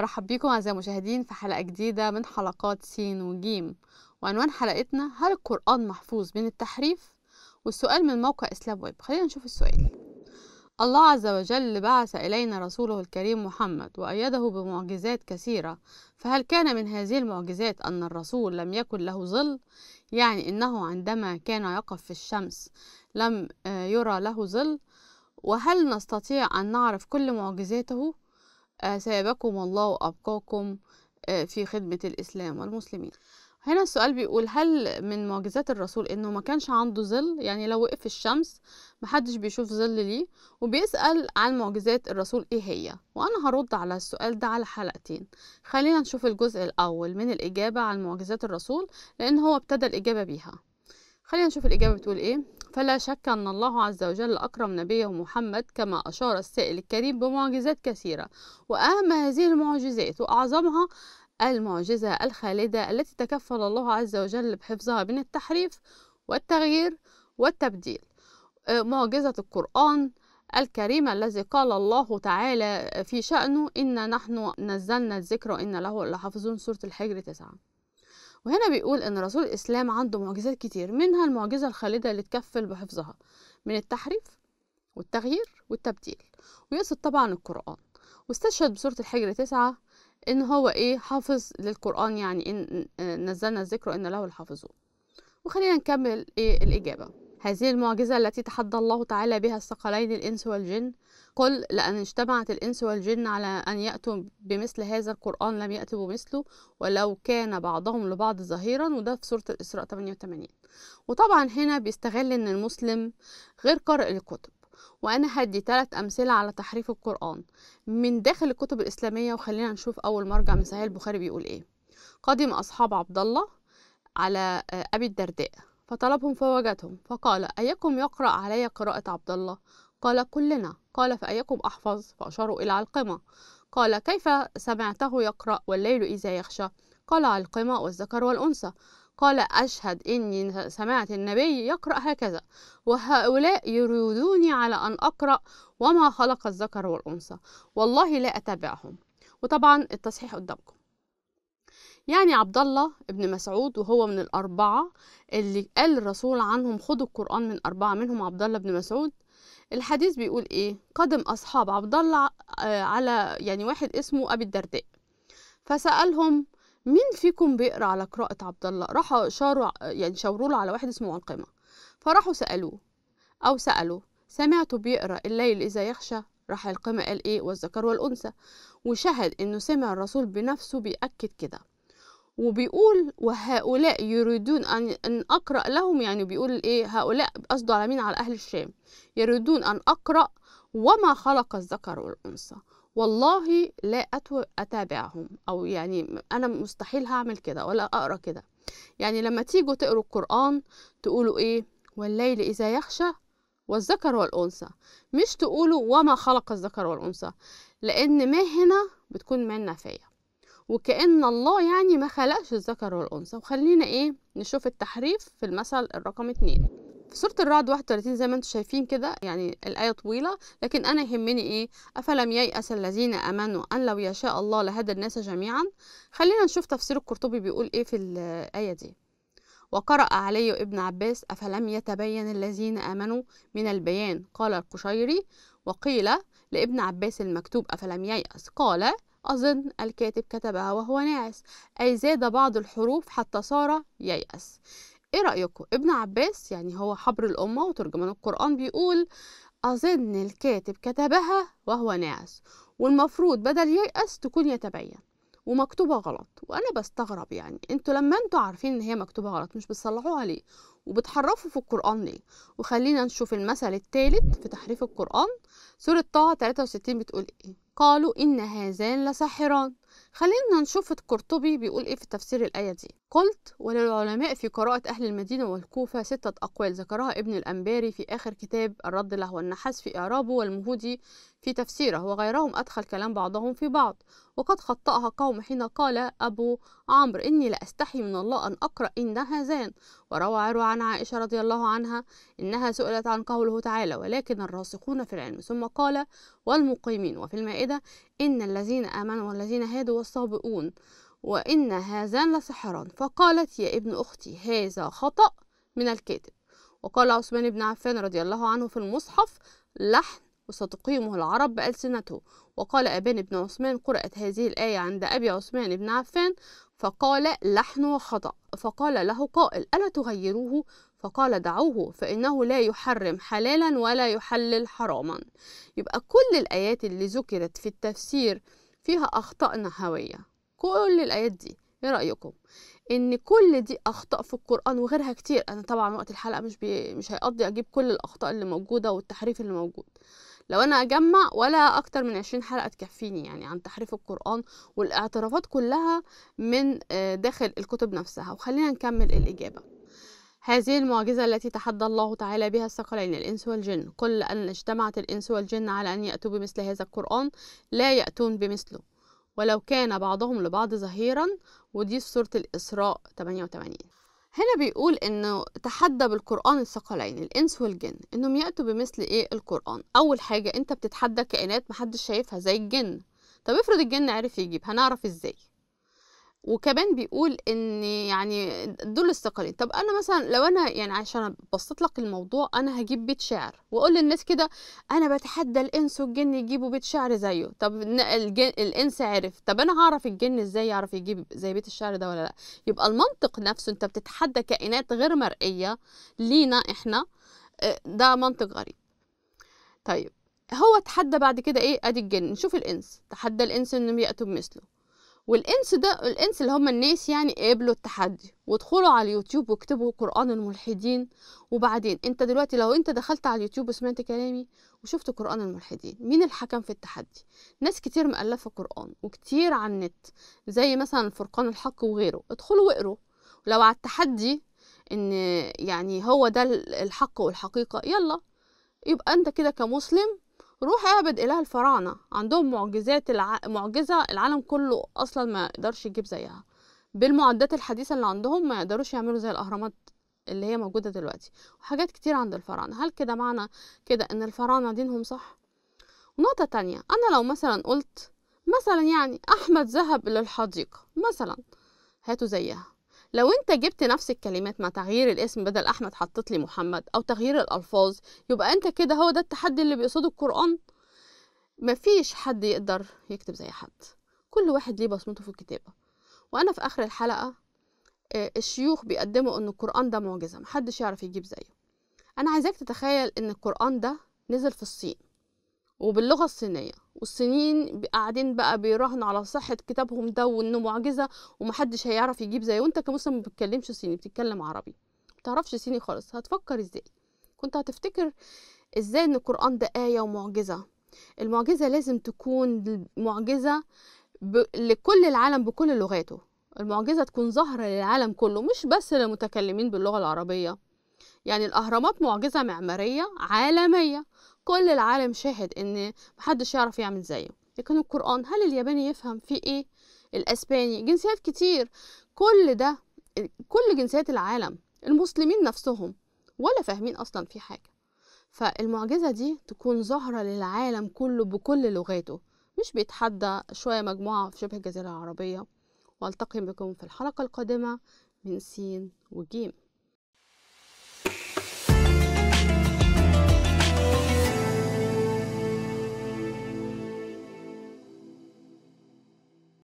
برحب بيكم أعزائي المشاهدين في حلقة جديدة من حلقات سين وجيم وعنوان حلقتنا هل القرآن محفوظ من التحريف؟ والسؤال من موقع إسلام ويب خلينا نشوف السؤال الله عز وجل بعث إلينا رسوله الكريم محمد وأيده بمعجزات كثيرة فهل كان من هذه المعجزات أن الرسول لم يكن له ظل؟ يعني أنه عندما كان يقف في الشمس لم آه، يرى له ظل؟ وهل نستطيع أن نعرف كل معجزاته؟ ثابكم آه، الله وأبقاكم آه، في خدمة الإسلام والمسلمين هنا السؤال بيقول هل من معجزات الرسول انه ما كانش عنده ظل يعني لو وقف الشمس محدش بيشوف ظل ليه وبيسأل عن معجزات الرسول ايه هي وانا هرد على السؤال ده على حلقتين خلينا نشوف الجزء الاول من الاجابة عن معجزات الرسول لان هو ابتدى الاجابة بيها خلينا نشوف الاجابة بتقول ايه فلا شك أن الله عز وجل أكرم نبيه محمد كما أشار السائل الكريم بمعجزات كثيرة وأهم هذه المعجزات وأعظمها المعجزة الخالدة التي تكفل الله عز وجل بحفظها من التحريف والتغيير والتبديل أه، معجزة القرآن الكريم الذي قال الله تعالى في شأنه إن نحن نزلنا الذكر وإن له لحفظون سورة الحجر تسعة وهنا بيقول ان رسول الاسلام عنده معجزات كتير منها المعجزه الخالده اللي تكفل بحفظها من التحريف والتغيير والتبديل ويقصد طبعا القران واستشهد بسوره الحجر تسعة ان هو ايه حافظ للقران يعني ان نزلنا الذكر ان له الحافظون وخلينا نكمل ايه الاجابه هذه المعجزة التي تحدى الله تعالى بها الثقلين الإنس والجن قل لأن اجتمعت الإنس والجن على أن يأتوا بمثل هذا القرآن لم يأتوا بمثله ولو كان بعضهم لبعض ظهيرا وده في سورة الإسراء 88 وطبعا هنا بيستغل إن المسلم غير قارئ الكتب وأنا هدي ثلاث أمثلة على تحريف القرآن من داخل الكتب الإسلامية وخلينا نشوف أول مرجع من صحيح البخاري بيقول إيه قدم أصحاب عبد الله على آه، أبي الدرداء فطلبهم فوجدهم فقال أيكم يقرأ علي قراءة عبد الله قال كلنا قال فأيكم أحفظ فأشاروا إلى علقمة قال كيف سمعته يقرأ والليل إذا يخشى قال علقمة والذكر والأنثى قال أشهد إني سمعت النبي يقرأ هكذا وهؤلاء يريدوني على أن أقرأ وما خلق الذكر والأنثى والله لا أتبعهم وطبعا التصحيح قدامكم يعني عبد الله ابن مسعود وهو من الأربعة اللي قال الرسول عنهم خدوا القرآن من أربعة منهم عبد الله ابن مسعود الحديث بيقول إيه قدم أصحاب عبد الله آه، على يعني واحد اسمه أبي الدرداء فسألهم مين فيكم بيقرا على قراءة عبد الله راحوا شاروا يعني شاوروا له على واحد اسمه علقمة فراحوا سألوه أو سألوا سمعته بيقرا الليل إذا يخشى راح علقمة قال إيه والذكر والأنثى وشهد إنه سمع الرسول بنفسه بيأكد كده وبيقول وهؤلاء يريدون أن أقرأ لهم يعني بيقول إيه هؤلاء قصده على مين على أهل الشام يريدون أن أقرأ وما خلق الذكر والأنثى والله لا أتابعهم أو يعني أنا مستحيل هعمل كده ولا أقرأ كده يعني لما تيجوا تقروا القرآن تقولوا إيه والليل إذا يخشى والذكر والأنثى مش تقولوا وما خلق الذكر والأنثى لأن ما هنا بتكون ما نافية وكأن الله يعني ما خلقش الذكر والأنثى وخلينا إيه نشوف التحريف في المثل الرقم اتنين في سورة الرعد 31 زي ما انتم شايفين كده يعني الآية طويلة لكن أنا يهمني إيه أفلم ييأس الذين آمنوا أن لو يشاء الله لهدى الناس جميعا خلينا نشوف تفسير القرطبي بيقول إيه في الآية دي وقرأ علي ابن عباس أفلم يتبين الذين آمنوا من البيان قال القشيري وقيل لابن عباس المكتوب أفلم ييأس قال أظن الكاتب كتبها وهو ناعس أي زاد بعض الحروف حتى صار ييأس إيه رأيكم ابن عباس يعني هو حبر الأمة وترجمان القرآن بيقول أظن الكاتب كتبها وهو ناعس والمفروض بدل ييأس تكون يتبين ومكتوبة غلط وأنا بستغرب يعني انتوا لما انتوا عارفين إن هي مكتوبة غلط مش بتصلحوها ليه وبتحرفوا في القرآن ليه وخلينا نشوف المثل الثالث في تحريف القرآن سورة طه 63 بتقول إيه قالوا إن هذان لساحران خلينا نشوف القرطبي بيقول إيه في تفسير الآية دي قلت وللعلماء في قراءة أهل المدينة والكوفة ستة أقوال ذكرها ابن الأنباري في آخر كتاب الرد له والنحاس في إعرابه والمهودي في تفسيره وغيرهم أدخل كلام بعضهم في بعض وقد خطأها قوم حين قال أبو عمرو إني لأستحي من الله أن أقرأ إن هذان وروى عروة عن عائشة رضي الله عنها إنها سئلت عن قوله تعالى ولكن الراسخون في العلم ثم قال والمقيمين وفي المائدة إن الذين آمنوا والذين هادوا والصابئون وإن هذان لسحران فقالت يا ابن أختي هذا خطأ من الكاتب وقال عثمان بن عفان رضي الله عنه في المصحف لحن وستقيمه العرب بألسنته وقال أبان بن عثمان قرأت هذه الآية عند أبي عثمان بن عفان فقال لحن وخطأ فقال له قائل ألا تغيروه فقال دعوه فإنه لا يحرم حلالا ولا يحلل حراما يبقى كل الآيات اللي ذكرت في التفسير فيها أخطاء نحوية كل الآيات دي إيه رأيكم؟ إن كل دي أخطاء في القرآن وغيرها كتير أنا طبعا وقت الحلقة مش بي... مش هيقضي أجيب كل الأخطاء اللي موجودة والتحريف اللي موجود لو أنا أجمع ولا أكتر من عشرين حلقة تكفيني يعني عن تحريف القرآن والاعترافات كلها من آه، داخل الكتب نفسها وخلينا نكمل الإجابة هذه المعجزة التي تحدى الله تعالى بها الثقلين الإنس والجن كل أن اجتمعت الإنس والجن على أن يأتوا بمثل هذا القرآن لا يأتون بمثله ولو كان بعضهم لبعض ظهيرا ودي في سورة الإسراء 88 هنا بيقول انه تحدى بالقرآن الثقلين الإنس والجن انهم يأتوا بمثل ايه القرآن اول حاجة انت بتتحدى كائنات محدش شايفها زي الجن طب افرض الجن عرف يجيب هنعرف ازاي وكمان بيقول ان يعني دول الثقلين طب انا مثلا لو انا يعني عشان ابسط لك الموضوع انا هجيب بيت شعر واقول للناس كده انا بتحدى الانس والجن يجيبوا بيت شعر زيه طب الجن الانس عرف طب انا هعرف الجن ازاي يعرف يجيب زي بيت الشعر ده ولا لا يبقى المنطق نفسه انت بتتحدى كائنات غير مرئيه لينا احنا آه، ده منطق غريب طيب هو تحدى بعد كده ايه ادي الجن نشوف الانس تحدى الانس انهم ياتوا بمثله والانس ده الانس اللي هم الناس يعني قابلوا التحدي وادخلوا على اليوتيوب واكتبوا قران الملحدين وبعدين انت دلوقتي لو انت دخلت على اليوتيوب وسمعت كلامي وشفت قران الملحدين مين الحكم في التحدي ناس كتير مؤلفه قران وكتير على النت زي مثلا فرقان الحق وغيره ادخلوا واقروا لو على التحدي ان يعني هو ده الحق والحقيقه يلا يبقى انت كده كمسلم روح اعبد اله الفراعنه عندهم معجزات الع... معجزه العالم كله اصلا ما يقدرش يجيب زيها بالمعدات الحديثه اللي عندهم ما يقدروش يعملوا زي الاهرامات اللي هي موجوده دلوقتي وحاجات كتير عند الفراعنه هل كده معنى كده ان الفراعنه دينهم صح نقطه تانية انا لو مثلا قلت مثلا يعني احمد ذهب للحديقه مثلا هاتوا زيها لو انت جبت نفس الكلمات مع تغيير الاسم بدل احمد حطيت لي محمد او تغيير الالفاظ يبقى انت كده هو ده التحدي اللي بيقصده القران مفيش حد يقدر يكتب زي حد كل واحد ليه بصمته في الكتابه وانا في اخر الحلقه آه، الشيوخ بيقدموا ان القران ده معجزه محدش يعرف يجيب زيه انا عايزاك تتخيل ان القران ده نزل في الصين وباللغه الصينيه والصينيين قاعدين بقى بيراهنوا على صحة كتابهم ده وإنه معجزة ومحدش هيعرف يجيب زيه وأنت كمسلم ما بتتكلمش صيني بتتكلم عربي ما تعرفش صيني خالص هتفكر إزاي كنت هتفتكر إزاي إن القرآن ده آية ومعجزة المعجزة لازم تكون معجزة ب... لكل العالم بكل لغاته المعجزة تكون ظاهرة للعالم كله مش بس للمتكلمين باللغة العربية يعني الأهرامات معجزة معمارية عالمية كل العالم شاهد إن محدش يعرف يعمل زيه لكن القرآن هل الياباني يفهم فيه إيه الأسباني جنسيات كتير كل ده كل جنسيات العالم المسلمين نفسهم ولا فاهمين أصلا في حاجة فالمعجزة دي تكون ظاهرة للعالم كله بكل لغاته مش بيتحدى شوية مجموعة في شبه الجزيرة العربية والتقي بكم في الحلقة القادمة من سين وجيم